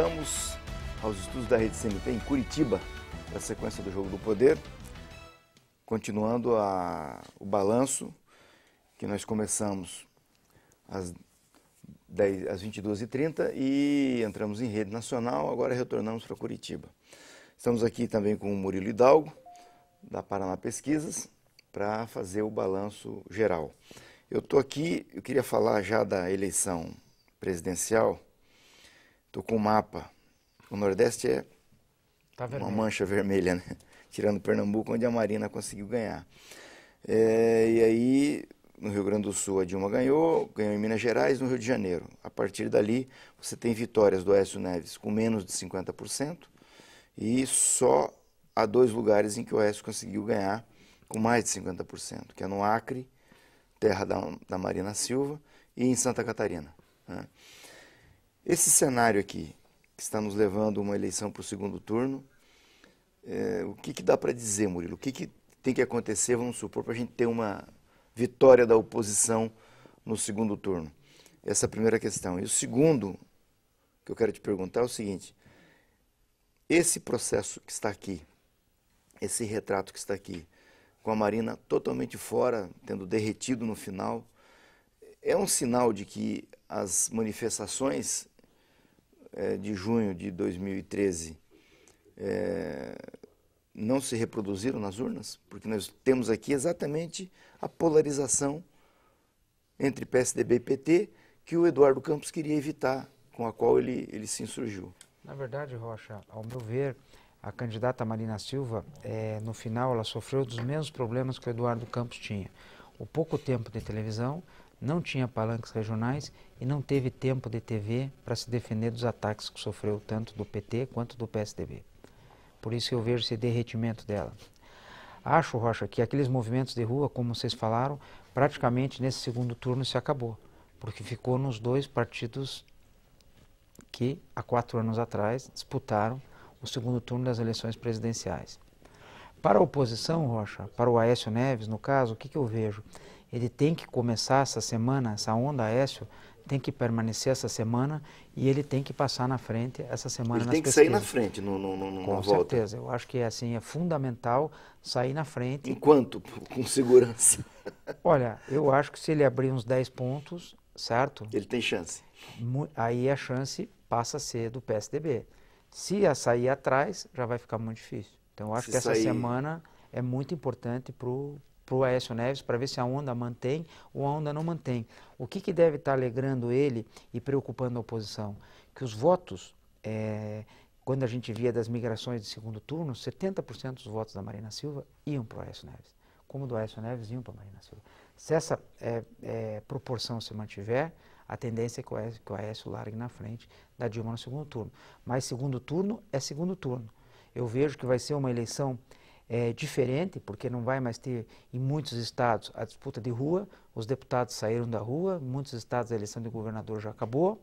voltamos aos estudos da Rede CNT em Curitiba, da sequência do Jogo do Poder, continuando a, o balanço que nós começamos às, 10, às 22h30 e entramos em rede nacional, agora retornamos para Curitiba. Estamos aqui também com o Murilo Hidalgo, da Paraná Pesquisas, para fazer o balanço geral. Eu estou aqui, eu queria falar já da eleição presidencial, Tô com o um mapa. O Nordeste é tá uma mancha vermelha, né? Tirando Pernambuco, onde a Marina conseguiu ganhar. É, e aí, no Rio Grande do Sul, a Dilma ganhou, ganhou em Minas Gerais, no Rio de Janeiro. A partir dali, você tem vitórias do Aécio Neves com menos de 50%, e só há dois lugares em que o Aécio conseguiu ganhar com mais de 50%, que é no Acre, terra da, da Marina Silva, e em Santa Catarina. Né? Esse cenário aqui, que está nos levando uma eleição para o segundo turno, é, o que, que dá para dizer, Murilo? O que, que tem que acontecer, vamos supor, para a gente ter uma vitória da oposição no segundo turno? Essa é a primeira questão. E o segundo que eu quero te perguntar é o seguinte: esse processo que está aqui, esse retrato que está aqui, com a Marina totalmente fora, tendo derretido no final, é um sinal de que as manifestações é, de junho de 2013 é, não se reproduziram nas urnas, porque nós temos aqui exatamente a polarização entre PSDB e PT que o Eduardo Campos queria evitar, com a qual ele, ele se insurgiu. Na verdade, Rocha, ao meu ver, a candidata Marina Silva, é, no final, ela sofreu dos mesmos problemas que o Eduardo Campos tinha. O pouco tempo de televisão, não tinha palanques regionais e não teve tempo de TV para se defender dos ataques que sofreu tanto do PT quanto do PSDB. Por isso eu vejo esse derretimento dela. Acho, Rocha, que aqueles movimentos de rua, como vocês falaram, praticamente nesse segundo turno se acabou, porque ficou nos dois partidos que, há quatro anos atrás, disputaram o segundo turno das eleições presidenciais. Para a oposição, Rocha, para o Aécio Neves, no caso, o que, que eu vejo? ele tem que começar essa semana, essa onda Aécio tem que permanecer essa semana e ele tem que passar na frente essa semana ele tem que pesquisas. sair na frente, não, volta. Com volta. certeza, eu acho que é assim, é fundamental sair na frente. Enquanto? Com segurança. Olha, eu acho que se ele abrir uns 10 pontos, certo? Ele tem chance. Aí a chance passa a ser do PSDB. Se a sair atrás, já vai ficar muito difícil. Então eu acho se que essa sair... semana é muito importante para o para o Aécio Neves para ver se a onda mantém ou a onda não mantém. O que, que deve estar tá alegrando ele e preocupando a oposição? Que os votos, é, quando a gente via das migrações de segundo turno, 70% dos votos da Marina Silva iam para o Aécio Neves, como do Aécio Neves iam para a Marina Silva. Se essa é, é, proporção se mantiver, a tendência é que o, Aécio, que o Aécio largue na frente da Dilma no segundo turno. Mas segundo turno é segundo turno. Eu vejo que vai ser uma eleição é, diferente, porque não vai mais ter em muitos estados a disputa de rua, os deputados saíram da rua, em muitos estados a eleição de governador já acabou,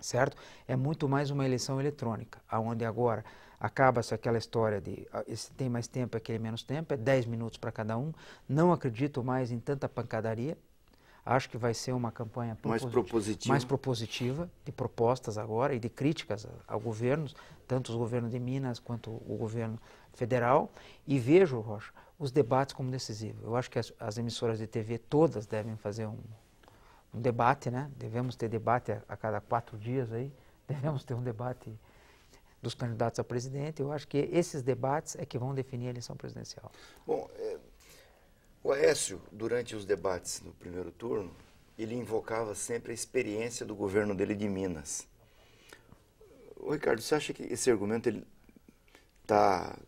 certo? É muito mais uma eleição eletrônica, aonde agora acaba-se aquela história de ah, esse tem mais tempo, aquele menos tempo, é 10 minutos para cada um, não acredito mais em tanta pancadaria, Acho que vai ser uma campanha mais propositiva. mais propositiva, de propostas agora e de críticas ao governo, tanto o governo de Minas quanto o governo federal. E vejo, Rocha, os debates como decisivos. Eu acho que as, as emissoras de TV todas devem fazer um, um debate, né? Devemos ter debate a, a, cada quatro dias aí. Devemos ter um debate dos candidatos a presidente. Eu acho que esses debates é que vão definir a eleição presidencial. Bom, é, o Aécio, durante os debates no primeiro turno, ele invocava sempre a experiência do governo dele de Minas. Ricardo, você acha que esse argumento está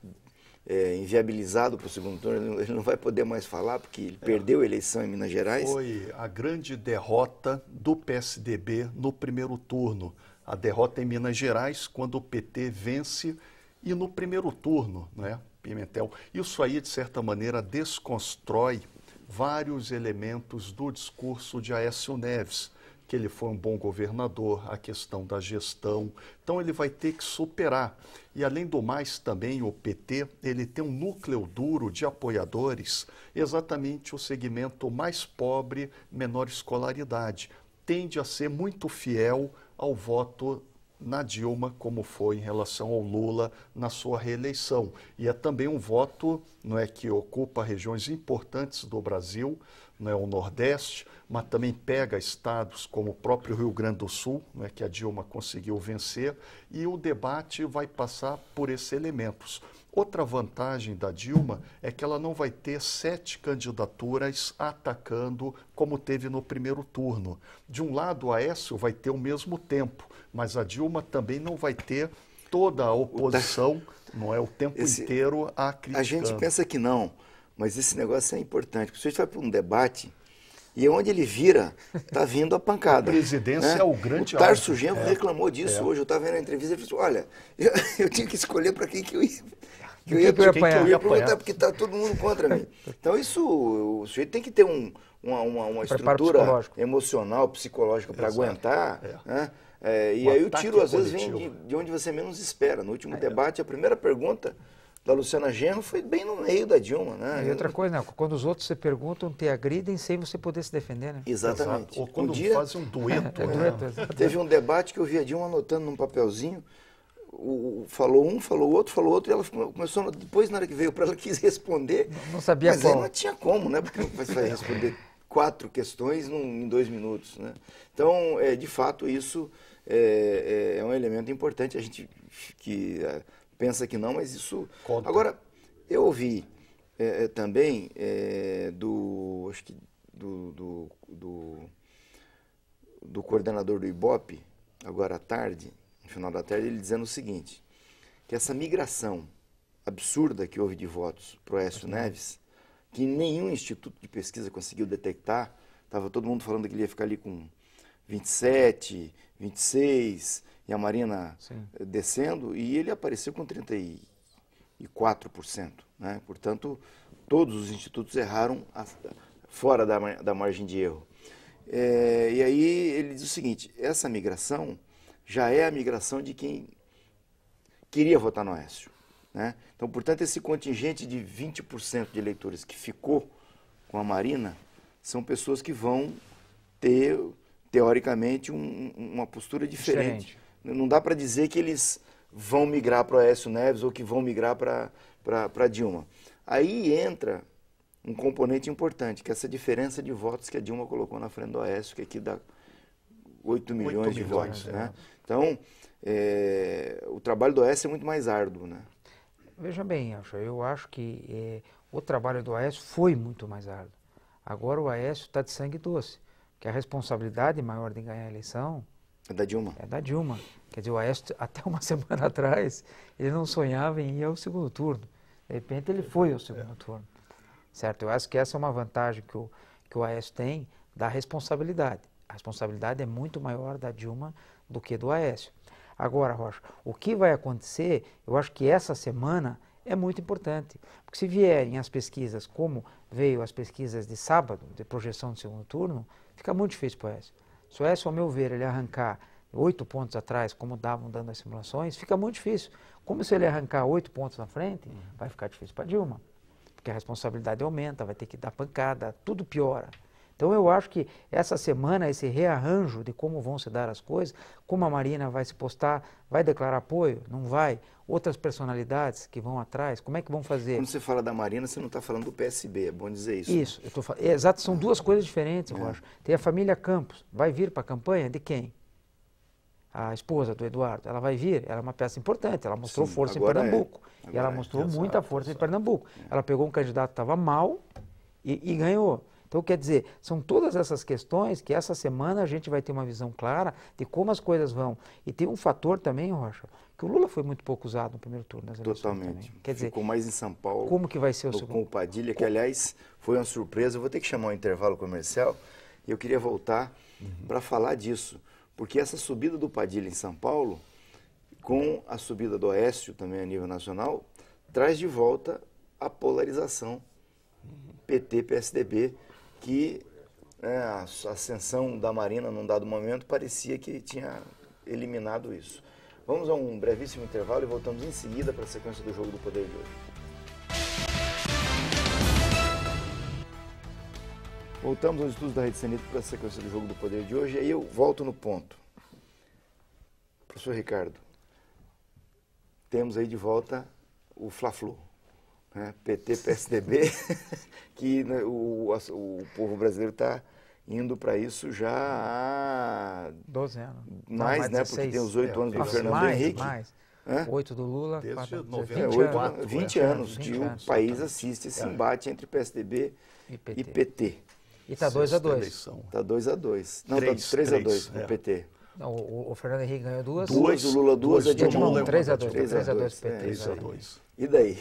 é, inviabilizado para o segundo turno? Ele não vai poder mais falar porque ele é. perdeu a eleição em Minas Gerais? Foi a grande derrota do PSDB no primeiro turno. A derrota em Minas Gerais, quando o PT vence e no primeiro turno, né? Pimentel. Isso aí, de certa maneira, desconstrói vários elementos do discurso de Aécio Neves, que ele foi um bom governador, a questão da gestão. Então ele vai ter que superar. E além do mais também o PT, ele tem um núcleo duro de apoiadores, exatamente o segmento mais pobre, menor escolaridade, tende a ser muito fiel ao voto na Dilma, como foi em relação ao Lula na sua reeleição. E é também um voto não é, que ocupa regiões importantes do Brasil, não é, o Nordeste, mas também pega estados como o próprio Rio Grande do Sul, não é, que a Dilma conseguiu vencer, e o debate vai passar por esses elementos. Outra vantagem da Dilma é que ela não vai ter sete candidaturas atacando como teve no primeiro turno. De um lado, a Aécio vai ter o mesmo tempo, mas a Dilma também não vai ter toda a oposição, não é o tempo esse... inteiro a criticar. A gente pensa que não, mas esse negócio é importante. Se a gente vai para um debate e é onde ele vira, está vindo a pancada. A presidência né? é o grande. O Tarso Genro é, reclamou disso é. hoje. Eu estava vendo a entrevista e ele falou: olha, eu, eu tinha que escolher para quem que eu ia que eu ia, que, que eu ia porque tá todo mundo contra mim. Então isso, o sujeito tem que ter um, uma, uma, uma estrutura psicológico. emocional, psicológica para aguentar, é. né? É, e aí o tiro é às vezes vem de, de, onde você menos espera. No último é. debate, a primeira pergunta da Luciana Genro foi bem no meio da Dilma, né? E outra coisa, né? quando os outros se perguntam, te agridem sem você poder se defender, né? Exatamente. Exato. Ou quando um dia... fazem um dueto. É, é né? dueto Teve um debate que eu vi a Dilma anotando num papelzinho o, falou um, falou outro, falou outro, e ela começou, depois na hora que veio para ela, quis responder. Não, sabia sabia mas qual. Mas não tinha como, né? Porque você vai responder quatro questões num, em dois minutos, né? Então, é, de fato, isso é, é, é um elemento importante. A gente que é, pensa que não, mas isso... Conta. Agora, eu ouvi é, é também é, do... Acho que do, do, do, do coordenador do IBOP, agora à tarde, final da tela ele dizendo o seguinte, que essa migração absurda que houve de votos para o Écio uhum. Neves, que nenhum instituto de pesquisa conseguiu detectar, estava todo mundo falando que ele ia ficar ali com 27, 26, e a Marina Sim. descendo, e ele apareceu com 34%. Né? Portanto, todos os institutos erraram a, fora da, da margem de erro. É, e aí ele diz o seguinte: essa migração já é a migração de quem queria votar no Aécio. Né? Então, portanto, esse contingente de 20% de eleitores que ficou com a Marina são pessoas que vão ter, teoricamente, um, uma postura diferente. diferente. Não dá para dizer que eles vão migrar para o Aécio Neves ou que vão migrar para Dilma. Aí entra um componente importante, que é essa diferença de votos que a Dilma colocou na frente do Aécio, que é aqui dá 8 milhões, 8 de milhões, votos. Né? É. Né? Então, é, o trabalho do Aécio é muito mais árduo. Né? Veja bem, Elcha, eu acho que é, o trabalho do Aécio foi muito mais árduo. Agora o Aécio está de sangue doce, que a responsabilidade maior de ganhar a eleição é da Dilma. É da Dilma. Quer dizer, o Aécio, até uma semana atrás, ele não sonhava em ir ao segundo turno. De repente, ele foi ao segundo é. turno. Certo? Eu acho que essa é uma vantagem que o, que o Aécio tem da responsabilidade a responsabilidade é muito maior da Dilma do que do Aécio. Agora, Rocha, o que vai acontecer, eu acho que essa semana é muito importante, porque se vierem as pesquisas como veio as pesquisas de sábado, de projeção de segundo turno, fica muito difícil para o Aécio. Se o Aécio, ao meu ver, ele arrancar oito pontos atrás, como davam dando as simulações, fica muito difícil. Como se ele arrancar oito pontos na frente, uhum. vai ficar difícil para Dilma, porque a responsabilidade aumenta, vai ter que dar pancada, tudo piora. Então eu acho que essa semana, esse rearranjo de como vão se dar as coisas, como a Marina vai se postar, vai declarar apoio, não vai, outras personalidades que vão atrás, como é que vão fazer? Quando você fala da Marina, você não está falando do PSB, é bom dizer isso. Né? Isso, eu tô, é, exato, são duas coisas diferentes, eu é. acho. Tem a família Campos, vai vir para a campanha de quem? a esposa do Eduardo, ela vai vir, ela é uma peça importante, ela mostrou Sim, força em é. Pernambuco. É. E ela mostrou é, muita força é, em Pernambuco. Ela pegou um candidato que estava mal e, e ganhou. Então, quer dizer, são todas essas questões que essa semana a gente vai ter uma visão clara de como as coisas vão. E tem um fator também, Rocha, que o Lula foi muito pouco usado no primeiro turno nas eleições. Totalmente. Quer dizer, Ficou mais em São Paulo. Como que vai ser o segundo? Com o Padilha, que aliás foi uma surpresa. Eu vou ter que chamar um intervalo comercial e eu queria voltar uhum. para falar disso. Porque essa subida do Padilha em São Paulo, com a subida do Oeste também a nível nacional, traz de volta a polarização PT-PSDB que né, a ascensão da Marina, num dado momento, parecia que tinha eliminado isso. Vamos a um brevíssimo intervalo e voltamos em seguida para a sequência do Jogo do Poder de hoje. Voltamos aos estudos da Rede Senito para a sequência do Jogo do Poder de hoje e aí eu volto no ponto. Professor Ricardo, temos aí de volta o Fla-Flu né, PT, PSDB, que né, o, o povo brasileiro está indo para isso já há 12 anos. Mais, mais né? 16, porque tem os oito anos do Fernando mais, Henrique. Mais. Oito do Lula, Desde 4, 94, 20, 20 anos, 20 que o anos, país assiste esse embate entre PSDB e PT. E está 2 a 2 Está 2 a 2 Não, está 3 a 2 no PT. Não, o, o, Fernando Henrique ganhou duas. Duas, o Lula duas, duas Edmundo Lula, 3 a 2 3 a 2 PT. 3 a 2 é, E daí?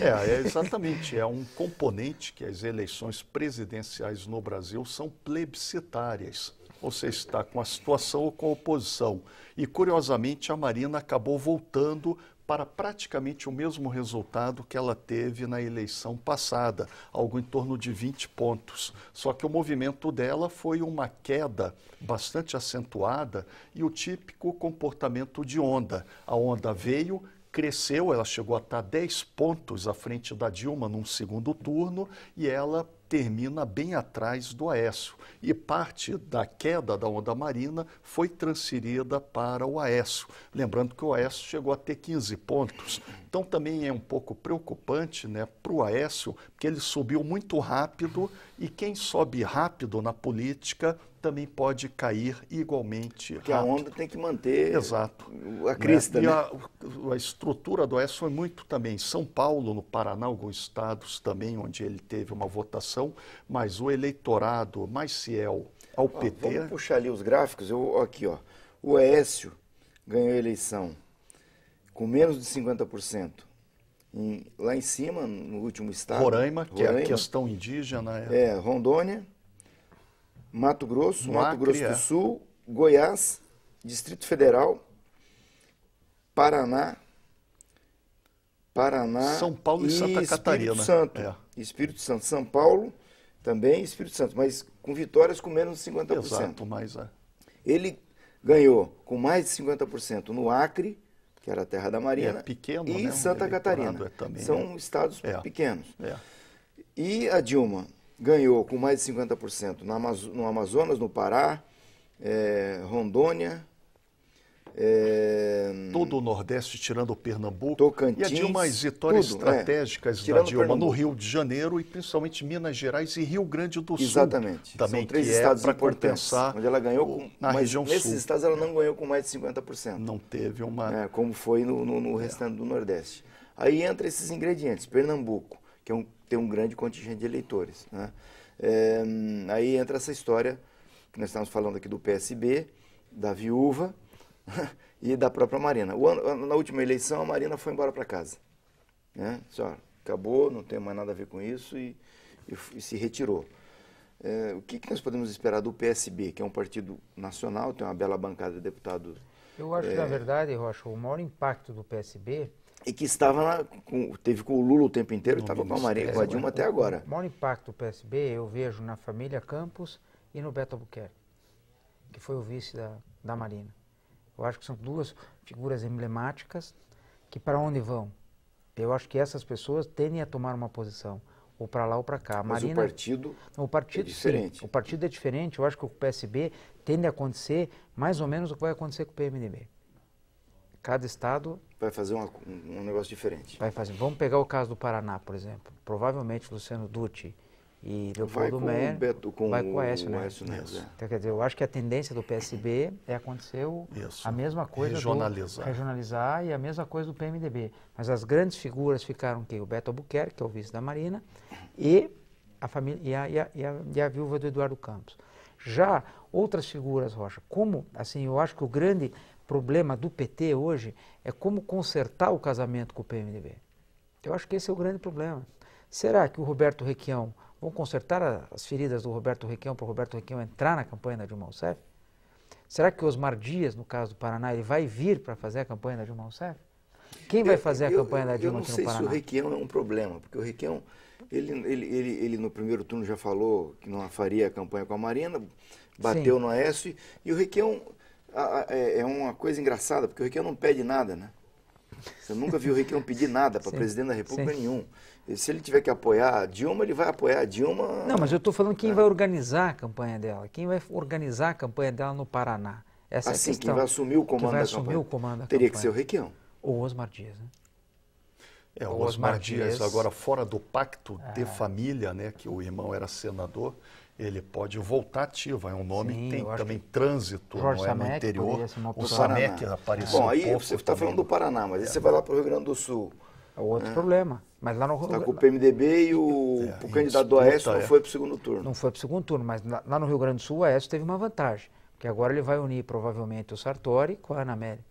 É, é, exatamente. É um componente que as eleições presidenciais no Brasil são plebiscitárias. Você está com a situação ou com a oposição. E, curiosamente, a Marina acabou voltando para praticamente o mesmo resultado que ela teve na eleição passada, algo em torno de 20 pontos. Só que o movimento dela foi uma queda bastante acentuada e o típico comportamento de onda. A onda veio, cresceu, ela chegou a estar 10 pontos à frente da Dilma num segundo turno e ela termina bem atrás do Aécio. E parte da queda da onda marina foi transferida para o Aécio. Lembrando que o Aécio chegou a ter 15 pontos então também é um pouco preocupante né, para o Aécio, porque ele subiu muito rápido e quem sobe rápido na política também pode cair igualmente Porque rápido. a onda tem que manter Exato. a crista. Né? né? A, a, estrutura do Aécio foi muito também. São Paulo, no Paraná, alguns estados também, onde ele teve uma votação, mas o eleitorado mais fiel ao ó, PT... Vamos puxar ali os gráficos. Eu, aqui, ó. o Aécio ganhou a eleição com menos de 50%. Em, lá em cima, no último estado. Roraima, que Roraima, é a questão indígena. É, é Rondônia, Mato Grosso, Macri, Mato Grosso do é. Sul, Goiás, Distrito Federal, Paraná, Paraná, São Paulo e, e Santa Espírito Catarina. Né? Santo. É. Espírito Santo, São Paulo também, Espírito Santo, mas com vitórias com menos de 50%. Exato, mas é. Ele ganhou com mais de 50% no Acre, que era a terra da Mariana, é pequeno, e né? Santa Catarina. É também, São é. estados é, pequenos. E a Dilma ganhou com mais de 50% no Amazonas, no Pará, eh, Rondônia, é... Todo o Nordeste, tirando o Pernambuco. Tocantins, e tinha umas vitórias tudo, né? estratégicas é. da Dilma no Rio de Janeiro e principalmente Minas Gerais e Rio Grande do Sul. Exatamente. Também São três que é estados é para compensar. Onde ela ganhou, com, na região nesses sul. estados ela não ganhou com mais de 50%. Não teve uma... É, como foi no, no, no é. restante do Nordeste. Aí entra esses ingredientes. Pernambuco, que é um, tem um grande contingente de eleitores. Né? É, aí entra essa história que nós estamos falando aqui do PSB, da viúva, e da própria Marina. Ano, na última eleição, a Marina foi embora para casa. Né? Só, acabou, não tem mais nada a ver com isso e, e, e se retirou. É, o que, que, nós podemos esperar do PSB, que é um partido nacional, tem uma bela bancada de deputados? Eu acho, é, que, na verdade, Rocha, o maior impacto do PSB... E que estava na, com, teve com o Lula o tempo inteiro, estava com a Marina, com a Dilma até agora. O maior impacto do PSB eu vejo na família Campos e no Beto Albuquerque, que foi o vice da, da Marina. Eu acho que são duas figuras emblemáticas que para onde vão? Eu acho que essas pessoas tendem a tomar uma posição, ou para lá ou para cá. Mas Marina, o partido, o partido é diferente. Sim, o partido é diferente. Eu acho que o PSB tende a acontecer mais ou menos o que vai acontecer com o PMDB. Cada estado vai fazer uma, um, um negócio diferente. Vai fazer. Vamos pegar o caso do Paraná, por exemplo. Provavelmente Luciano Dutti e Leopoldo Meyer Beto, com vai com o Aécio, né? Aécio né? Então, quer dizer, eu acho que a tendência do PSB é acontecer o, a mesma coisa regionalizar. Do, regionalizar e a mesma coisa do PMDB. Mas as grandes figuras ficaram que o Beto Albuquerque, que é o vice da Marina, e a família e a, e a, e a, e a viúva do Eduardo Campos. Já outras figuras, Rocha, como assim, eu acho que o grande problema do PT hoje é como consertar o casamento com o PMDB. Eu acho que esse é o grande problema. Será que o Roberto Requião Vão consertar as feridas do Roberto Requião para o Roberto Requião entrar na campanha da Dilma Rousseff? Será que Osmar Dias, no caso do Paraná, ele vai vir para fazer a campanha da Dilma Rousseff? Quem vai fazer eu, a campanha eu, da Dilma no Paraná? Eu não sei se o Requião é um problema, porque o Requião, ele, ele, ele, ele, no primeiro turno já falou que não faria a campanha com a Marina, bateu Sim. no Aécio, e o Requião a, a, é, é uma coisa engraçada, porque o Requião não pede nada, né? Você nunca viu o Requião pedir nada para presidente da República Sim. nenhum se ele tiver que apoiar a Dilma, ele vai apoiar a Dilma. Não, mas eu estou falando quem né? vai organizar a campanha dela, quem vai organizar a campanha dela no Paraná. Essa é assim, é quem vai assumir o comando da assumir campanha. Comando da Teria campanha. que ser o Requião. Ou Osmar Dias, né? É, o Osmar, Osmar Dias, Dias, agora fora do pacto é. de família, né, que o irmão era senador, ele pode voltar ativo. É um nome Sim, que tem também que... trânsito, não é, no interior. O Samec apareceu. Bom, aí um você está falando do Paraná, mas é. aí você vai lá para o Rio Grande do Sul. É outro né? problema. Mas lá no Rio Está com o PMDB e o, é, o candidato do Aécio não foi para o segundo turno. Não foi para o segundo turno, mas lá no Rio Grande do Sul o Aécio teve uma vantagem, porque agora ele vai unir provavelmente o Sartori com a Ana Amélia,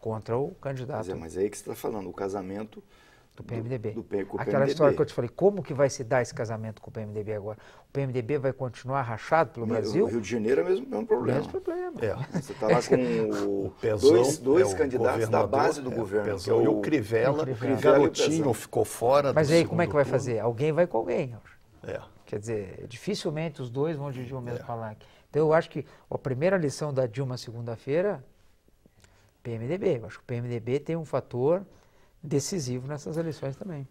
contra o candidato. Mas é, mas é aí que você está falando, o casamento do PMDB. Do, do Aquela PMDB. história que eu te falei, como que vai se dar esse casamento com o PMDB agora? O PMDB vai continuar rachado pelo Brasil? O Rio de Janeiro é o mesmo, problema. Mesmo problema. É. Você está lá com o dois, dois é candidatos da base do é, governo. É o é o, e o Crivella, o, Crivella. o Garotinho ficou fora Mas aí como é que vai turno? fazer? Alguém vai com alguém. É. Quer dizer, dificilmente os dois vão dirigir o mesmo é. palanque. Então eu acho que a primeira lição da Dilma segunda-feira, PMDB. Eu acho que o PMDB tem um fator decisivo nessas eleições também.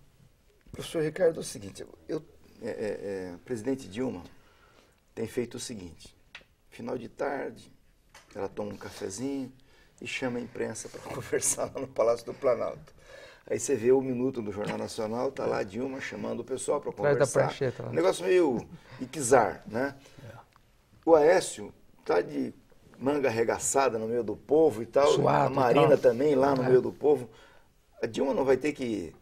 Professor Ricardo, é o seguinte, eu, é, é, é, presidente Dilma tem feito o seguinte, final de tarde, ela toma um cafezinho e chama a imprensa para conversar lá no Palácio do Planalto. Aí você vê o minuto do Jornal Nacional, tá lá Dilma chamando o pessoal para conversar. Da prancheta, lá. Um negócio meio iquizar, né? O Aécio tá de manga arregaçada no meio do povo e tal, Suado, a Marina tal. também lá no é. meio do povo a Dilma não vai ter que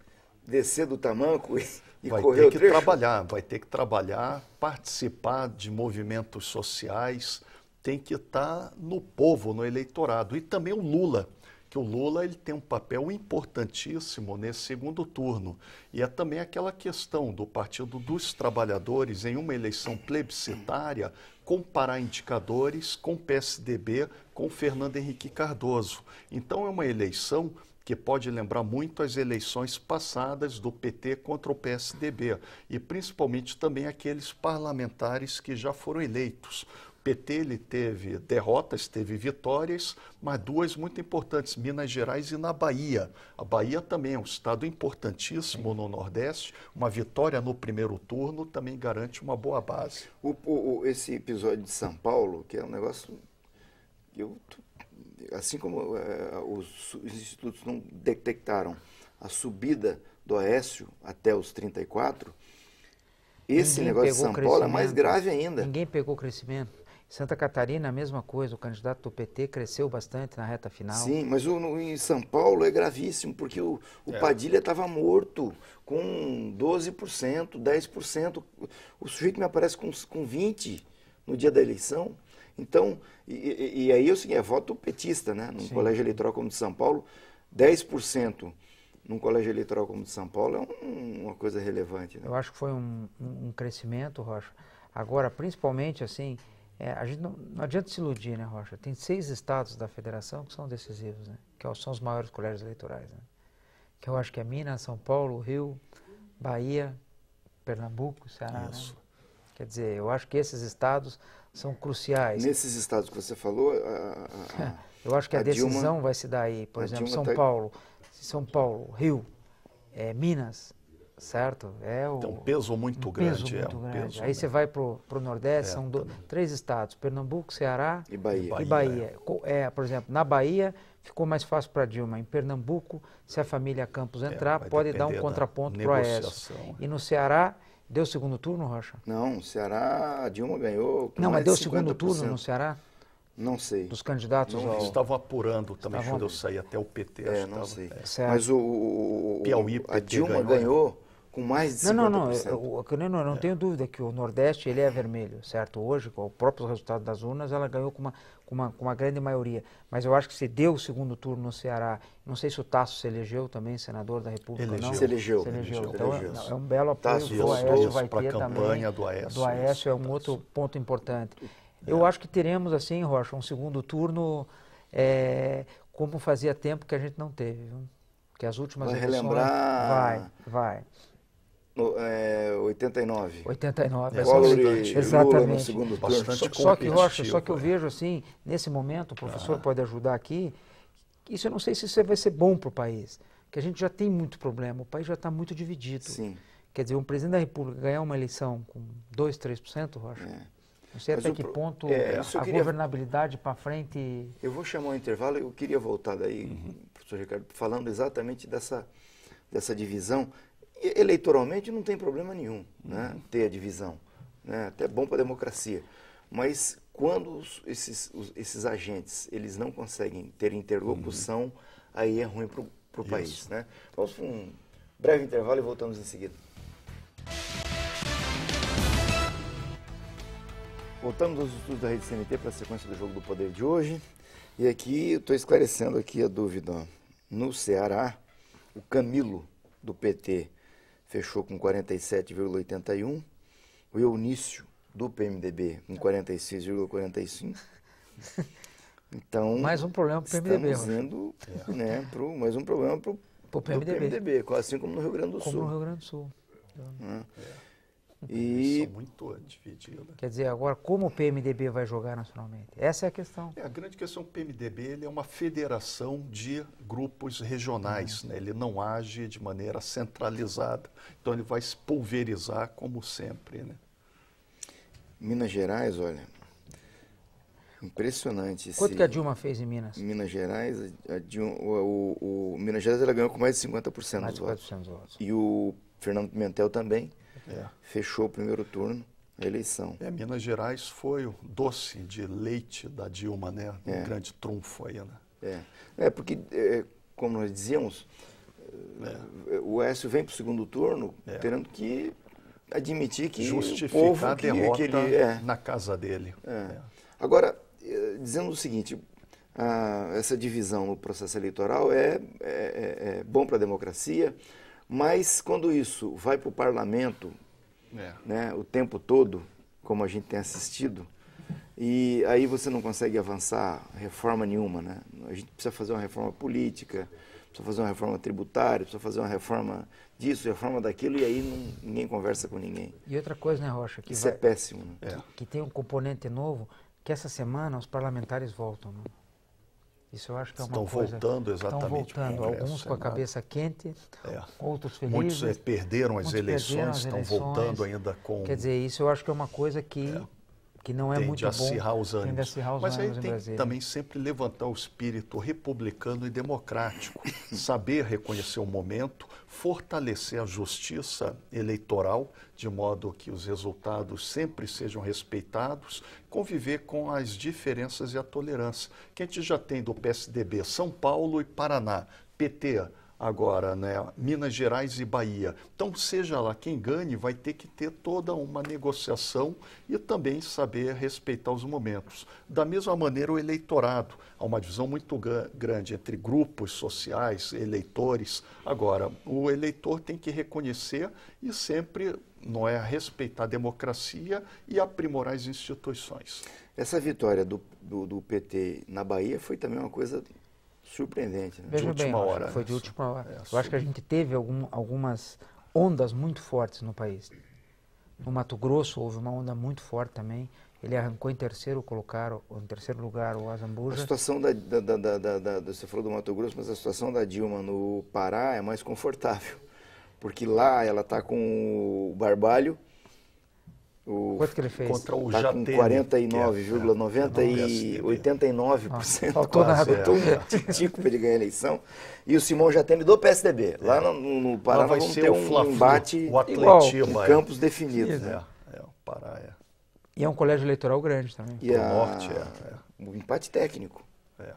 descer do tamanco e, e vai correr ter que trecho? trabalhar, vai ter que trabalhar, participar de movimentos sociais, tem que estar tá no povo, no eleitorado e também o Lula que o Lula ele tem um papel importantíssimo nesse segundo turno. E é também aquela questão do Partido dos Trabalhadores, em uma eleição plebiscitária, comparar indicadores com o PSDB, com Fernando Henrique Cardoso. Então, é uma eleição que pode lembrar muito as eleições passadas do PT contra o PSDB e principalmente também aqueles parlamentares que já foram eleitos. PT ele teve derrotas, teve vitórias, mas duas muito importantes, Minas Gerais e na Bahia. A Bahia também é um estado importantíssimo no Nordeste. Uma vitória no primeiro turno também garante uma boa base. O, o, esse episódio de São Paulo, que é um negócio. Eu assim como eh, os institutos não detectaram a subida do Aécio até os 34, esse Ninguém negócio de São Paulo é mais grave ainda. Ninguém pegou crescimento. Santa Catarina, a mesma coisa, o candidato do PT cresceu bastante na reta final. Sim, mas o, no, em São Paulo é gravíssimo, porque o, o é. Padilha estava morto com 12%, 10%. O sujeito me aparece com, com 20% no dia da eleição. Então, e, e aí é o seguinte, é voto petista, né? Num Sim. colégio eleitoral como o de São Paulo, 10% num colégio eleitoral como o de São Paulo é um, uma coisa relevante. Né? Eu acho que foi um, um, um crescimento, Rocha. Agora, principalmente assim, é, a gente não, não, adianta se iludir, né, Rocha? Tem seis estados da federação que são decisivos, né? Que são os maiores colégios eleitorais, né? Que eu acho que é Minas, São Paulo, Rio, Bahia, Pernambuco, Ceará. Né? Isso. Né? Quer dizer, eu acho que esses estados são cruciais. Nesses estados que você falou, a, a, eu acho que a, a decisão Dilma, vai se dar aí, por exemplo, Dilma São tá... Paulo, São Paulo, Rio, é, Minas, certo? É o, então, um peso muito um grande. Peso muito é, um grande. Peso, aí você vai para o Nordeste, é, são do, três estados, Pernambuco, Ceará e Bahia. E Bahia. É. é. por exemplo, na Bahia ficou mais fácil para Dilma. Em Pernambuco, se a família Campos é, entrar, pode dar um contraponto para o Aécio. É. E no Ceará Deu segundo turno, Rocha? Não, o Ceará, a Dilma ganhou. Não, mas deu segundo turno no Ceará? Não sei. Dos candidatos não, ao... Estavam apurando também estavam... quando eu saí até o PT. É, estava, não sei. É. Mas o, o, o Piauí, a Dilma ganhou, né? ganhou, com mais de 50%. Não, não, não. Eu, eu, não, não é. tenho dúvida que o Nordeste ele é vermelho, certo? Hoje, com o próprio resultado das urnas, ela ganhou com uma com uma, com uma grande maioria. Mas eu acho que se deu o segundo turno no Ceará. Não sei se o Tasso se elegeu também, senador da República, elegeu. não. Se elegeu. Se elegeu. elegeu. Então, é, elegeu. É, é um belo apoio do Aécio vai ter campanha também. Do Aécio, do Aécio é um Tasso. outro ponto importante. É. Eu é. acho que teremos, assim, Rocha, um segundo turno é, como fazia tempo que a gente não teve. Viu? Porque as últimas vai eleições... Relembrar... Vai, vai. No, é, 89. 89, é. exatamente. exatamente. Só, só, que Rocha, só que eu é. vejo assim, nesse momento, o professor ah. pode ajudar aqui, isso eu não sei se isso vai ser bom para o país, que a gente já tem muito problema, o país já está muito dividido. Sim. Quer dizer, um presidente da República ganhar uma eleição com 2, 3%, Rocha, é. não sei Mas até que pro... ponto é, a queria... governabilidade para frente... Eu vou chamar um intervalo, eu queria voltar daí, uhum. professor Ricardo, falando exatamente dessa, dessa divisão, eleitoralmente não tem problema nenhum né, ter a divisão. Né, até bom para a democracia. Mas quando os, esses, os, esses agentes eles não conseguem ter interlocução, uhum. aí é ruim para o país. Né? Vamos para um breve intervalo e voltamos em seguida. Voltamos aos estudos da Rede CNT para a sequência do Jogo do Poder de hoje. E aqui estou esclarecendo aqui a dúvida. No Ceará, o Camilo do PT fechou com 47,81%. O Eunício, do PMDB, com 46,45%. Então, mais um problema para o PMDB. Estamos indo, é. né, pro, mais um problema para o PMDB. PMDB, assim como no Rio Grande do como Sul. Como no Rio Grande do Sul. Né? É. É. E... Quer dizer, agora, como o PMDB vai jogar nacionalmente? Essa é a questão. É, a grande questão do é PMDB ele é uma federação de grupos regionais. Uhum. Né? Ele não age de maneira centralizada. Então, ele vai se pulverizar, como sempre. Né? Minas Gerais, olha, impressionante. Quanto esse... que a Dilma fez em Minas? Minas Gerais, Dilma, o, o, o, Minas Gerais ela ganhou com mais de 50% mais dos 50 votos. votos. E o Fernando Pimentel também. É. Fechou o primeiro turno, a eleição. É, Minas Gerais foi o doce de leite da Dilma, né? Um é. grande trunfo aí, né? É, é porque, é, como nós dizíamos, é, o Écio vem para o segundo turno tendo é. que admitir que Justificar o povo a derrota que, ele, ele, na casa dele. Agora, dizendo o seguinte, a, essa divisão no processo eleitoral é, é bom para a democracia, mas quando isso vai para o parlamento é. né, o tempo todo, como a gente tem assistido, e aí você não consegue avançar reforma nenhuma. Né? A gente precisa fazer uma reforma política, precisa fazer uma reforma tributária, precisa fazer uma reforma disso, reforma daquilo, e aí não, ninguém conversa com ninguém. E outra coisa, né, Rocha? Que Isso vai, é péssimo. Né? É. Que, que tem um componente novo, que essa semana os parlamentares voltam. Né? Isso eu acho que é uma estão coisa... Estão voltando exatamente é alguns com a cabeça quente, é. outros eh, felizes. Muitos perderam as, muitos eleições, perderam as eleições, estão voltando ainda com... Quer dizer, isso eu acho que é uma coisa que... É que não é muito a bom, os ânimos. Tende a acirrar os Mas aí tem que também sempre levantar o espírito republicano e democrático, saber reconhecer o momento, fortalecer a justiça eleitoral de modo que os resultados sempre sejam respeitados, conviver com as diferenças e a tolerância que a gente já tem do PSDB São Paulo e Paraná, PT agora, né, Minas Gerais e Bahia. Então, seja lá quem ganhe, vai ter que ter toda uma negociação e também saber respeitar os momentos. Da mesma maneira, o eleitorado. Há uma divisão muito grande entre grupos sociais, eleitores. Agora, o eleitor tem que reconhecer e sempre não é respeitar a democracia e aprimorar as instituições. Essa vitória do, do, do PT na Bahia foi também uma coisa Surpreendente, né? Veja de última bem, hora. Foi de última hora. É, eu acho que a gente teve algum, algumas ondas muito fortes no país. No Mato Grosso houve uma onda muito forte também. Ele arrancou em terceiro colocar, em terceiro lugar o Azambuja. A situação da, da, da, da, da você falou do Mato Grosso, mas a situação da Dilma no Pará é mais confortável, porque lá ela está com o Barbalho o, Quanto que ele fez? Contra o tá Jatene. Com 49,90 é, e 89%. Ah, faltou nada. Faltou um é. para ele ganhar a eleição. E o Simão Jatene do PSDB. É. Lá no, no Pará vai vamos ter um Fla embate o em campos definidos. Né? É, é, o Pará é. E é um colégio eleitoral grande também. E o a... norte é. Um é. empate técnico. É.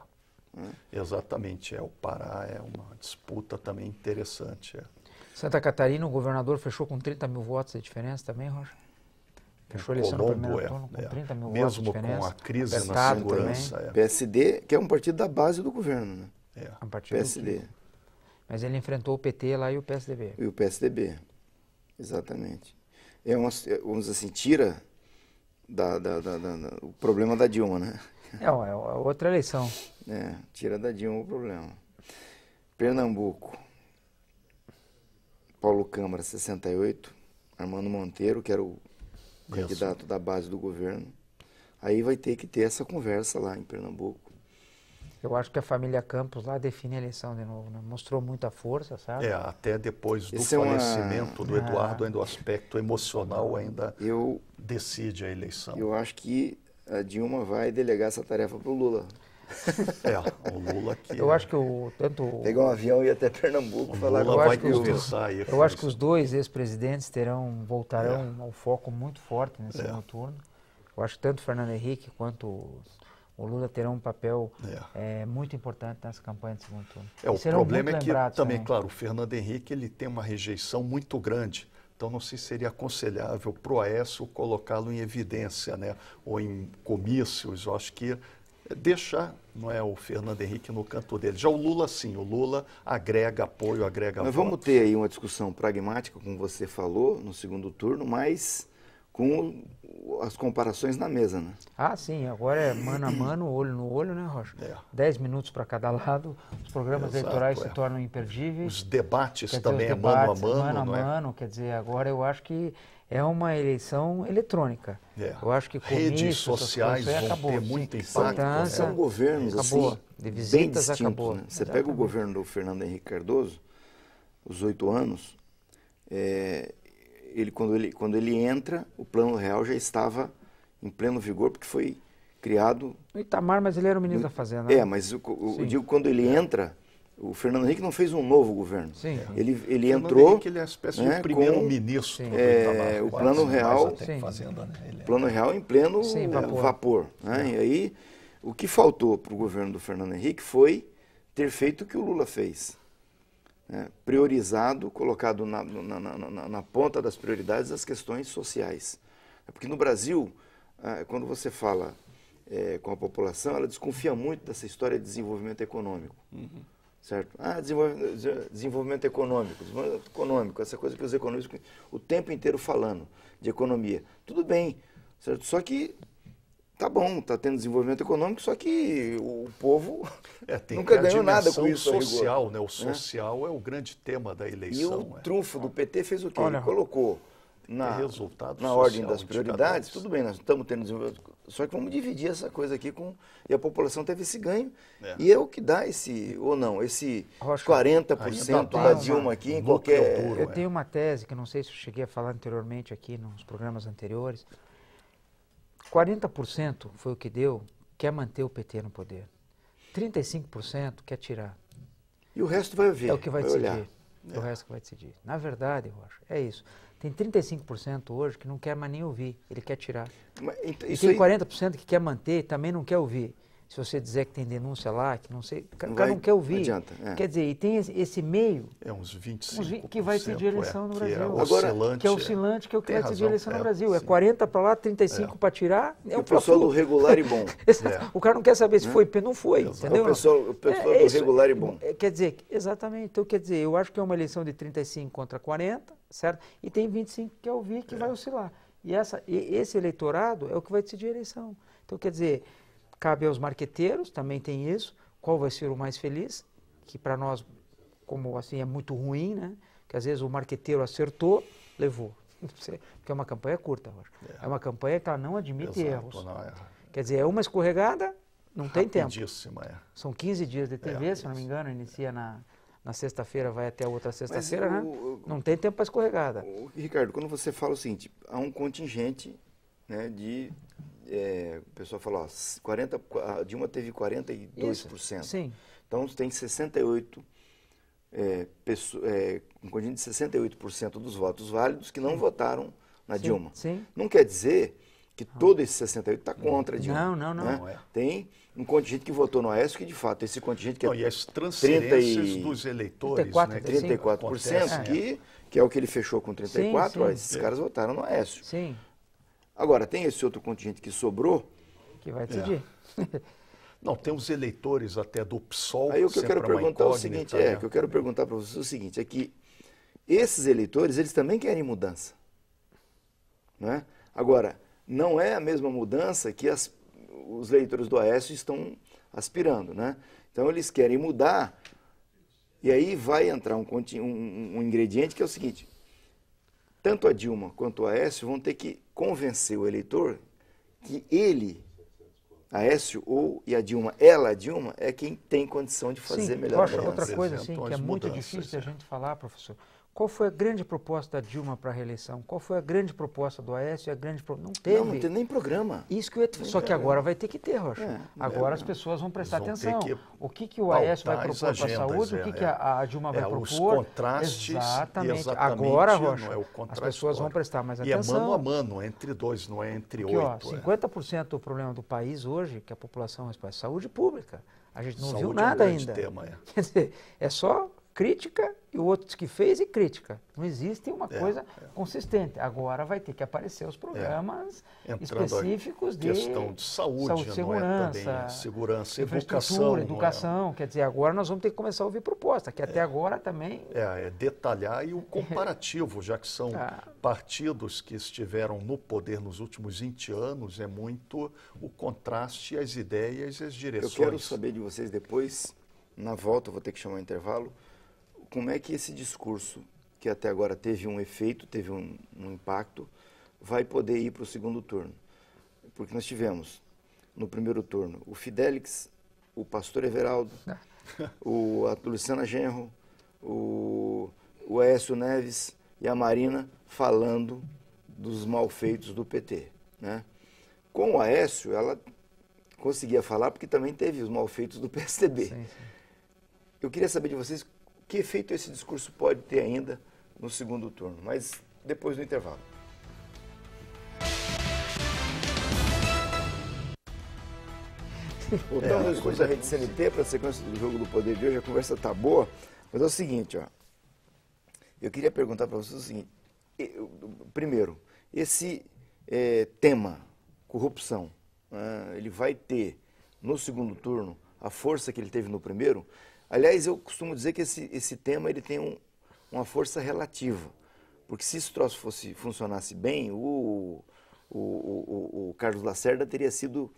Né? Exatamente, é. O Pará é uma disputa também interessante. É. Santa Catarina, o governador fechou com 30 mil votos de diferença também, Rocha? Fechou a eleição Colombo, no primeiro é, turno com é, 30 mil Mesmo com a crise Apertado na segurança. É. PSD, que é um partido da base do governo, né? É. é um partido PSD. Mas ele enfrentou o PT lá e o PSDB. E o PSDB, exatamente. É uma, é, vamos assim, tira da, da, da, o problema da Dilma, né? É, é outra eleição. É, tira da Dilma o problema. Pernambuco. Paulo Câmara, 68. Armando Monteiro, que era o candidato da base do governo. Aí vai ter que ter essa conversa lá em Pernambuco. Eu acho que a família Campos lá define a eleição de novo, né? mostrou muita força, sabe? É, até depois do Esse falecimento é uma... do ah. Eduardo, ainda o aspecto emocional ainda eu, decide a eleição. Eu acho que a Dilma vai delegar essa tarefa para o Lula é, o Lula aqui. Eu né? acho que o tanto. Pegar um avião e ir até Pernambuco o Lula vai conversar Eu acho que os dois ex-presidentes terão, voltarão é. ao foco muito forte nesse é. turno. Eu acho que tanto o Fernando Henrique quanto o Lula terão um papel é. é muito importante nessa campanha de segundo turno. É, o problema é que também, também, claro, o Fernando Henrique ele tem uma rejeição muito grande. Então, não sei se seria aconselhável para o Aécio colocá-lo em evidência, né? ou em comícios. Eu acho que deixar não é, o Fernando Henrique no canto dele. Já o Lula, sim, o Lula agrega apoio, agrega Mas vamos ter aí uma discussão pragmática, como você falou, no segundo turno, mas com as comparações na mesa, né? Ah, sim, agora é mano a mano, olho no olho, né, Rocha? É. Dez minutos para cada lado, os programas Exato, eleitorais é. se tornam imperdíveis. Os debates dizer, também os é debates, é mano a mano, mano a é? mano, é? quer dizer, agora eu acho que é uma eleição eletrônica. É. Eu acho que com redes isso, sociais vão acabou. ter muito impacto. Né? São governos acabou. assim, de visitas distinto, acabou. Né? Você pega o governo do Fernando Henrique Cardoso, os oito anos, é, ele quando ele quando ele entra, o Plano Real já estava em pleno vigor porque foi criado. O Itamar, mas ele era o ministro no, da Fazenda. É, né? mas eu, eu digo quando ele é. entra o Fernando Henrique não fez um novo governo. Sim. É. Ele, ele entrou. Henrique, ele é espécie né, primeiro-ministro. É, o plano real. Fazenda, né? É. Plano real em pleno Sim, é, vapor. vapor né? E aí, o que faltou para o governo do Fernando Henrique foi ter feito o que o Lula fez. Né? Priorizado, colocado na, na, na, na, ponta das prioridades as questões sociais. Porque no Brasil, quando você fala é, com a população, ela desconfia muito dessa história de desenvolvimento econômico. Uhum. Certo? Ah, desenvolvimento econômico, desenvolvimento econômico, essa coisa que os economistas o tempo inteiro falando de economia. Tudo bem, certo? Só que tá bom, tá tendo desenvolvimento econômico, só que o povo é, nunca ganhou nada com isso. Social, né? O né? social é. é o grande tema da eleição. E o é. trunfo do PT fez o quê? Olha, Ele colocou na, na ordem das prioridades, tudo bem, nós estamos tendo desenvolvimento só que vamos dividir essa coisa aqui com. E a população teve esse ganho. É. E é o que dá esse, ou não, esse Rocha, 40% tá da Dilma né? aqui em qualquer. Duro, eu é. tenho uma tese que não sei se eu cheguei a falar anteriormente aqui nos programas anteriores. 40% foi o que deu, quer manter o PT no poder. 35% quer tirar. E o resto vai ver. É o que vai, vai decidir. Olhar. É o é. resto que vai decidir. Na verdade, Rocha, é isso. Tem 35% hoje que não quer mais nem ouvir, ele quer tirar. Mas, então, e tem aí... 40% que quer manter e também não quer ouvir se você dizer que tem denúncia lá, que não sei, o cara vai, não quer ouvir. Não adianta, é. Quer dizer, e tem esse meio. É uns 25%. Uns 20, que vai ter eleição é, no é Brasil. É Agora, que é oscilante, que é o que vai ter eleição no é, Brasil. É sim. É 40 para lá, 35 para tirar. É o um pessoal do regular e bom. o cara não quer saber se né? foi, não foi. Exato. Entendeu? O pessoal, o pessoal do regular e bom. Quer dizer, exatamente. Então, quer dizer, eu acho que é uma eleição de 35 contra 40, certo? E tem 25 que é ouvir que vai oscilar. E, essa, e esse eleitorado é o que vai decidir a eleição. Então, quer dizer. Cabe aos marqueteiros, também tem isso, qual vai ser o mais feliz, que para nós, como assim, é muito ruim, né? Que às vezes o marqueteiro acertou, levou. Porque é uma campanha curta, é. é. uma campanha que ela não admite Exato, erros. Não, é. Quer dizer, é uma escorregada, não tem tempo. É. São 15 dias de TV, é, se não me engano, inicia na, na sexta-feira, vai até outra sexta-feira, né? Não tem tempo para escorregada. O, Ricardo, quando você fala o seguinte, há um contingente né, de, é, o pessoal fala, ó, 40, a Dilma teve 42%. Isso, sim. Então tem 68 é, pessoa, é, um contingente de 68% dos votos válidos que não sim. votaram na sim, Dilma. Sim. Não quer dizer que ah. todo esse 68 está contra a Dilma. Não, não, não. Né? é. Tem um contingente que votou no Oeste que, de fato, esse contingente que é não, é... E as transferências e... dos eleitores, 34, né? 34% que, é. que é o que ele fechou com 34%, sim, ó, esses caras é. votaram no Oeste. Sim. Agora, tem esse outro contingente que sobrou. Que vai é. decidir. É. Não, tem os eleitores até do PSOL. Aí o que eu quero é perguntar é o seguinte, é, que eu quero perguntar para é o seguinte, é que esses eleitores, eles também querem mudança. né? Agora, não é a mesma mudança que as, os eleitores do Aécio estão aspirando, né? Então eles querem mudar e aí vai entrar um, um, um ingrediente que é o seguinte, tanto a Dilma quanto a Aécio vão ter que convencer o eleitor que ele, Aécio ou e a Dilma, ela, a Dilma, é quem tem condição de fazer Sim, melhor. Rocha, outra coisa assim, que é muito então, difícil de é a gente falar, professor. Qual foi a grande proposta da Dilma para a reeleição? Qual foi a grande proposta do Aécio? A grande pro... Não teve. Não, não tem nem programa. Isso que eu ia... Só programa. que agora vai ter que ter, Rocha. É, agora as pessoas vão prestar atenção. Que o que, que o Aécio vai propor para a saúde, é, o que, que é. a, a Dilma vai é, propor. Os contrastes. Exatamente. exatamente agora, é Rocha, as pessoas vão prestar mais atenção. E é mano a mano, entre dois, não é entre Porque, oito. Ó, 50% do problema do país hoje, que a população responde, saúde pública. A gente não saúde viu nada é um ainda. Tema, é. Quer dizer, é só crítica e o outro que fez e crítica. Não existe uma é, coisa é. consistente. Agora vai ter que aparecer os programas é. específicos de questão de saúde, saúde é? segurança, segurança, educação, é? educação. Quer dizer, agora nós vamos ter que começar a ouvir proposta, que até é. agora também é, detalhar e o comparativo, já que são tá. partidos que estiveram no poder nos últimos 20 anos, é muito o contraste, as ideias e as direções. Eu quero saber de vocês depois na volta, vou ter que chamar o intervalo como é que esse discurso, que até agora teve um efeito, teve um, um impacto, vai poder ir para o segundo turno? Porque nós tivemos, no primeiro turno, o Fidelix, o Pastor Everaldo, ah. o, a Luciana Genro, o, o Aécio Neves e a Marina falando dos malfeitos do PT. Né? Com o Aécio, ela conseguia falar porque também teve os malfeitos do PSDB. Sim, sim. Eu queria saber de vocês que efeito esse discurso pode ter ainda no segundo turno, mas depois do intervalo. Voltando é, às coisas da Rede CNT para a sequência do jogo do poder de hoje, a conversa está boa, mas é o seguinte, ó. Eu queria perguntar para vocês o seguinte: eu, primeiro, esse é, tema corrupção, né, ele vai ter no segundo turno a força que ele teve no primeiro? Aliás, eu costumo dizer que esse, esse tema ele tem um, uma força relativa, porque se esse troço fosse, funcionasse bem, o, o, o, o Carlos Lacerda teria sido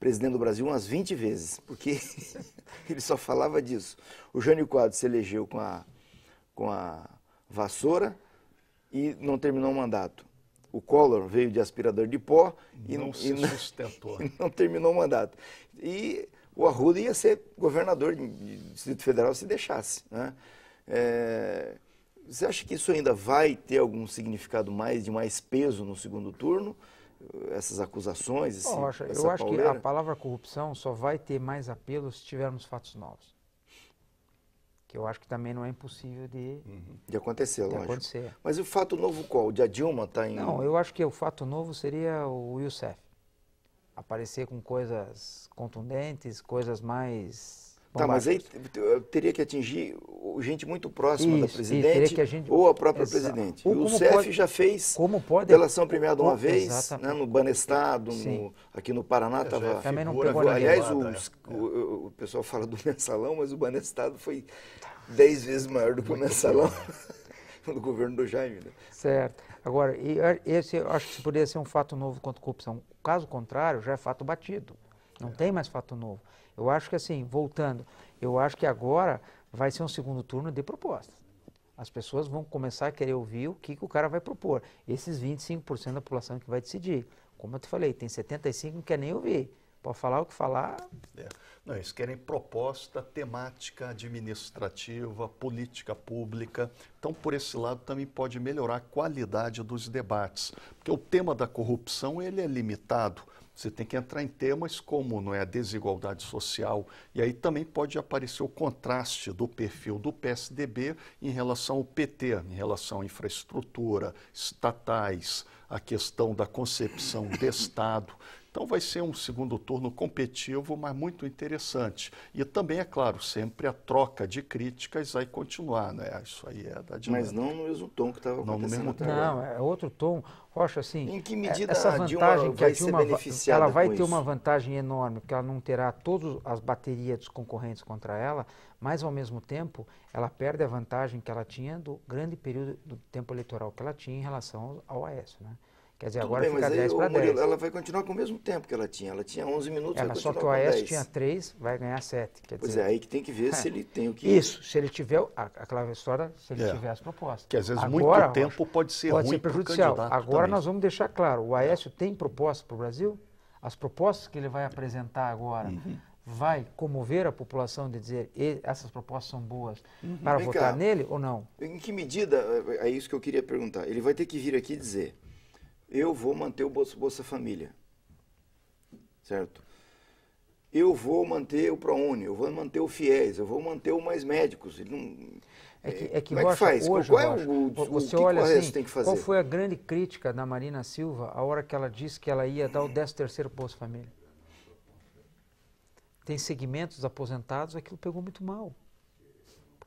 presidente do Brasil umas 20 vezes, porque ele só falava disso. O Jânio Quadros se elegeu com a, com a vassoura e não terminou o mandato. O Collor veio de aspirador de pó e não, e, se sustentou. E não terminou o mandato. E o Arruda ia ser governador do Distrito Federal se deixasse. Né? É, você acha que isso ainda vai ter algum significado mais, de mais peso no segundo turno? Essas acusações? Esse, Bom, Rocha, eu acho pauleira? que a palavra corrupção só vai ter mais apelo se tivermos fatos novos. Que eu acho que também não é impossível de, uhum. de acontecer, de lógico. Acontecer. Mas o fato novo qual? O de Dilma está em. Não, eu acho que o fato novo seria o Youssef aparecer com coisas contundentes, coisas mais Tá, mas aí teria que atingir gente muito próxima isso, da presidente gente... ou a própria Exato. presidente. Ou o CEF pode... já fez como pode, delação premiada uma vez, né, no Banestado, no, aqui no Paraná estava... É Também não pegou Aliás, é. o, o, o, pessoal fala do mensalão, mas o Banestado foi dez vezes maior do que o mensalão no governo do Jaime. Né? Certo. Agora, é, esse acho que poderia ser um fato novo contra a corrupção. Caso contrário, já é fato batido. Não é. tem mais fato novo. Eu acho que assim, voltando, eu acho que agora vai ser um segundo turno de propostas. As pessoas vão começar a querer ouvir o que, que o cara vai propor. Esses 25% da população que vai decidir. Como eu te falei, tem 75% que não quer nem ouvir. Pode falar o que falar. É. Não, eles querem proposta temática, administrativa, política pública. Então, por esse lado, também pode melhorar a qualidade dos debates. Porque o tema da corrupção ele é limitado. Você tem que entrar em temas como não é, a desigualdade social. E aí também pode aparecer o contraste do perfil do PSDB em relação ao PT, em relação à infraestrutura, estatais, a questão da concepção de Estado. Então vai ser um segundo turno competitivo, mas muito interessante. E também, é claro, sempre a troca de críticas vai continuar, né? Isso aí é da dinâmica. Mas não no mesmo tom que estava acontecendo. Não, no mesmo tom. não, é outro tom. Rocha, assim, em que é, medida essa vantagem que a Dilma, ela vai ter isso? uma vantagem enorme, porque ela não terá todas as baterias dos concorrentes contra ela, mas ao mesmo tempo ela perde a vantagem que ela tinha do grande período do tempo eleitoral que ela tinha em relação ao, ao Aécio, né? Quer dizer, Tudo agora bem, fica 10 para 10. Murilo, ela vai continuar com o mesmo tempo que ela tinha. Ela tinha 11 minutos, ela é, só que o Aécio tinha 3, vai ganhar 7. Quer pois dizer, é, aí que tem que ver é. se ele tem o que... Isso, se ele tiver, aquela história, se ele é. tiver as propostas. Que às vezes agora, muito tempo pode ser pode ruim ser prejudicial. Agora também. nós vamos deixar claro, o Aécio tem proposta para o Brasil? As propostas que ele vai apresentar agora... Uhum vai comover a população de dizer essas propostas são boas uhum. para Vem votar cá, nele ou não? Em que medida, é, é isso que eu queria perguntar, ele vai ter que vir aqui dizer, eu vou manter o Bolsa, Bolsa Família, certo? Eu vou manter o ProUni, eu vou manter o FIES, eu vou manter o Mais Médicos. Ele não, é que, é, é que, Como é que Rocha, faz? Hoje, qual, é o, o, você o que olha assim, tem que fazer? Qual foi a grande crítica da Marina Silva a hora que ela disse que ela ia dar o 13 terceiro Bolsa Família? Tem segmentos aposentados, aquilo pegou muito mal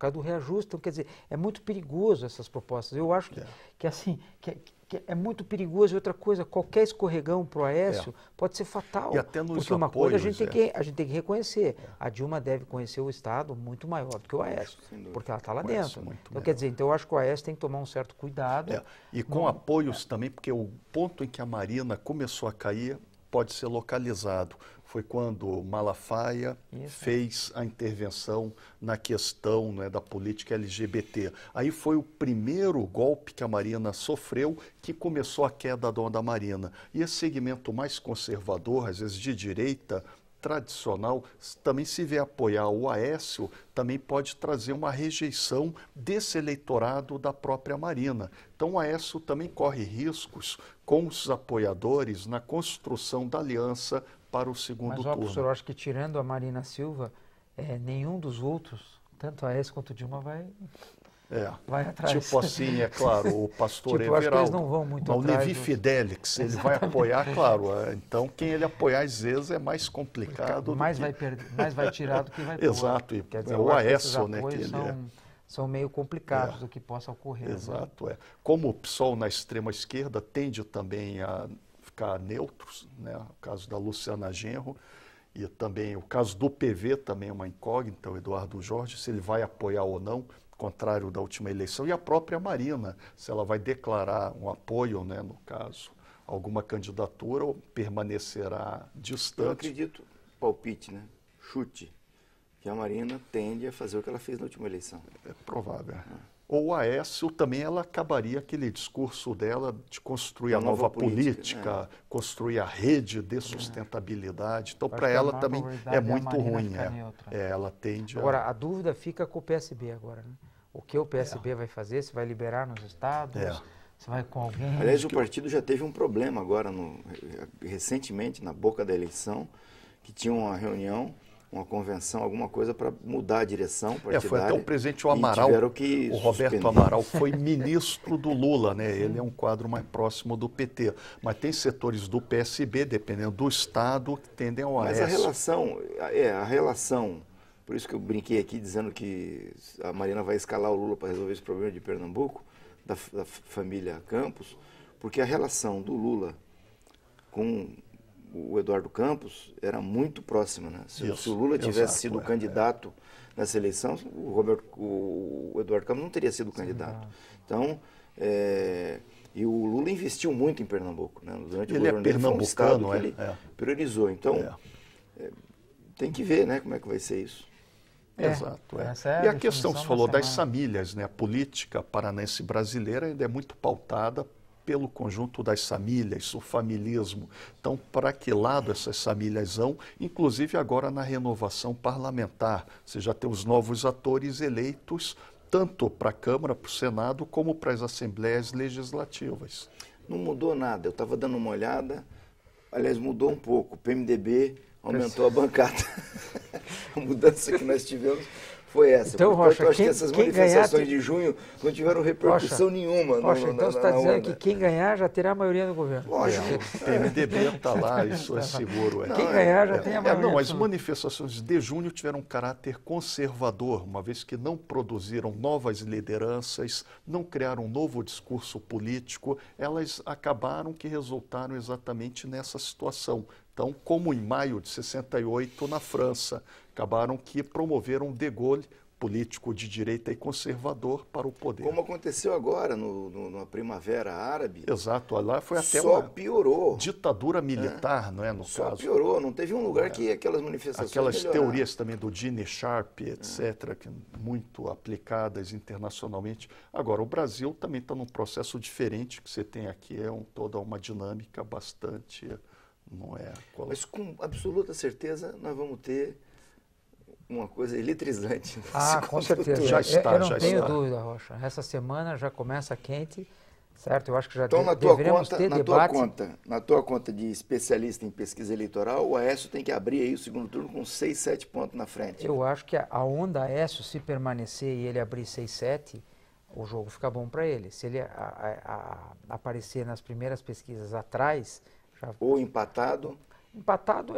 causa do reajuste. Então, quer dizer, é muito perigoso essas propostas. Eu acho que, é. que assim, que, é, que, é muito perigoso. E outra coisa, qualquer escorregão pro Aécio é. pode ser fatal. E até nos Porque uma apoios, coisa a gente, tem é. que, a gente tem que reconhecer. É. A Dilma deve conhecer o Estado muito maior do que o Aécio, porque ela está lá dentro. É então, melhor. quer dizer, então eu acho que o Aécio tem que tomar um certo cuidado. E com no... apoios também, porque o ponto em que a Marina começou a cair pode ser localizado foi quando Malafaia Isso. fez a intervenção na questão né, da política LGBT. Aí foi o primeiro golpe que a Marina sofreu que começou a queda da onda Marina. E esse segmento mais conservador, às vezes de direita, tradicional, também se vê apoiar o Aécio, também pode trazer uma rejeição desse eleitorado da própria Marina. Então, o Aécio também corre riscos com os apoiadores na construção da aliança para o segundo Mas, ó, turno. Mas, professor, eu acho que tirando a Marina Silva, é, nenhum dos outros, tanto a S quanto o Dilma, vai, é. vai atrás. Tipo assim, é claro, o pastor tipo, Everaldo. Acho que não vão muito atrás. o né? Levi Fidelix, ele Exatamente. vai apoiar, claro. É. Então, quem ele apoiar às vezes é mais complicado. Mais, que... vai perder, mais vai tirar do que vai pôr. Exato. E, Quer dizer, é o Aécio, né? Que ele são, é. são meio complicados é. que possa ocorrer. Né? Exato, né? é. Como o PSOL na extrema esquerda tende também a ficar neutros, né? o caso da Luciana Genro e também o caso do PV, também é uma incógnita, o Eduardo Jorge, se ele vai apoiar ou não, contrário da última eleição, e a própria Marina, se ela vai declarar um apoio, né, no caso, alguma candidatura ou permanecerá distante. Eu acredito, palpite, né? chute, que a Marina tende a fazer o que ela fez na última eleição. É provável. É ou a Aécio também ela acabaria aquele discurso dela de construir a, a nova, nova, política, política é. construir a rede de é. sustentabilidade. Então, para ela também é, é muito ruim. É, ela tende Agora, a... a... dúvida fica com o PSB agora. Né? O que o PSB é. vai fazer? Se vai liberar nos estados? É. Se vai com alguém? Aliás, o partido já teve um problema agora, no, recentemente, na boca da eleição, que tinha uma reunião uma convenção, alguma coisa para mudar a direção É, foi até o presidente o Amaral, o Roberto suspender. Amaral foi ministro do Lula, né? Ele é um quadro mais próximo do PT, mas tem setores do PSB, dependendo do estado, que tendem ao Mas a relação, é, a relação, por isso que eu brinquei aqui dizendo que a Marina vai escalar o Lula para resolver esse problema de Pernambuco, da, da família Campos, porque a relação do Lula com o Eduardo Campos era muito próxima. Né? Se, Isso, se o Lula tivesse exato, sido é, candidato é. nessa eleição, o, o, Eduardo Campos não teria sido candidato. Sim, então, é, e o Lula investiu muito em Pernambuco. Né? Durante ele o é governo é pernambucano, dele, um ele é. priorizou. Então, é. Eh, tem que ver né, como é que vai ser isso. É. Exato. É. e a questão que você falou das famílias, né? a política paranaense brasileira ainda é muito pautada pelo conjunto das famílias, o familismo. Então, para que lado essas famílias vão? Inclusive agora na renovação parlamentar, você já tem os novos atores eleitos tanto para a Câmara, para o Senado, como para as assembleias legislativas. Não mudou nada. Eu estava dando uma olhada. Aliás, mudou um pouco. O PMDB aumentou a bancada. a mudança que nós tivemos foi essa. Então, Portanto, Rocha, eu acho quem, que essas manifestações ganhar, de junho não tiveram repercussão Rocha, nenhuma. No, Rocha, então na, você está dizendo onda. que quem ganhar já terá a maioria no governo. Lógico. É, o PMDB está lá, isso é tá. seguro. É. Quem ganhar já é, tem a é, maioria. não, as manifestações de junho tiveram um caráter conservador, uma vez que não produziram novas lideranças, não criaram um novo discurso político, elas acabaram que resultaram exatamente nessa situação então, como em maio de 68, na França, acabaram que promoveram De Gaulle, político de direita e conservador, para o poder. Como aconteceu agora, no, no, na Primavera Árabe. Exato, lá foi até só uma piorou. ditadura é. militar, é. não é, no só caso. Só piorou, não teve um lugar é. que aquelas manifestações Aquelas melhoraram. teorias também do Gene Sharp, etc., é. que muito aplicadas internacionalmente. Agora, o Brasil também está num processo diferente, que você tem aqui é um, toda uma dinâmica bastante não é Mas com absoluta certeza nós vamos ter uma coisa eletrizante. Ah, com certeza. Já é, está, eu, eu não já tenho está. dúvida, Rocha. Essa semana já começa quente, certo? Eu acho que já então, de, na tua conta, ter na debate. Tua conta, na tua conta de especialista em pesquisa eleitoral, o Aécio tem que abrir aí o segundo turno com 6, 7 pontos na frente. Eu acho que a onda Aécio, se permanecer e ele abrir 6, 7, o jogo fica bom para ele. Se ele a, a, a aparecer nas primeiras pesquisas atrás ou empatado? Empatado,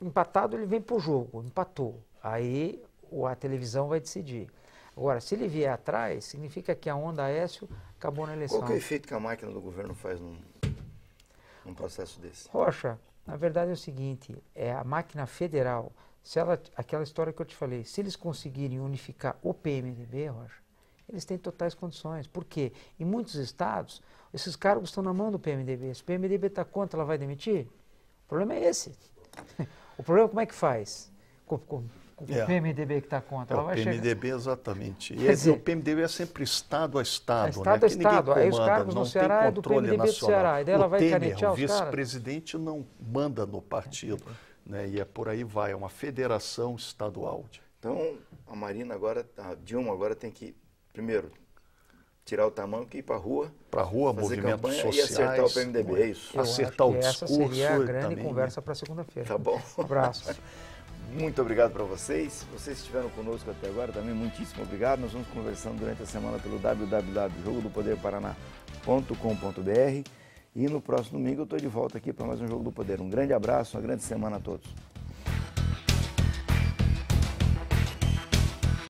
empatado ele vem para o jogo, empatou. Aí a televisão vai decidir. Agora, se ele vier atrás, significa que a onda Écio acabou na eleição. Qual é o efeito que a máquina do governo faz num, num processo desse? Rocha, na verdade é o seguinte, é a máquina federal, se ela, aquela história que eu te falei, se eles conseguirem unificar o PMDB, Rocha, eles têm totais condições. Por quê? Em muitos estados, esses cargos estão na mão do PMDB. Se o PMDB está contra, ela vai demitir? O problema é esse. O problema é como é que faz? Com, com, com é. o PMDB que está contra. É, o PMDB, chegar... exatamente. E é dizer, o PMDB é sempre Estado a Estado. É né? estado né? a Estado. Comanda, Aí os cargos no Ceará é do PMDB nacional. do Ceará. E daí o ela vai Temer, o vice-presidente não manda no partido. É. Né? E é por aí vai, é uma federação estadual. Então, a Marina agora, a Dilma agora tem que primeiro, tirar o tamanho que ir para a rua. Para a rua, movimentos sociais. E acertar o PMDB, é isso. Eu acertar o discurso. Essa seria a grande também, né? conversa para segunda-feira. Tá bom. abraço. Muito obrigado para vocês. Vocês estiveram conosco até agora, também muitíssimo obrigado. Nós vamos conversando durante a semana pelo www.jogodopoderparaná.com.br e no próximo domingo eu estou de volta aqui para mais um Jogo do Poder. Um grande abraço, uma grande semana a todos.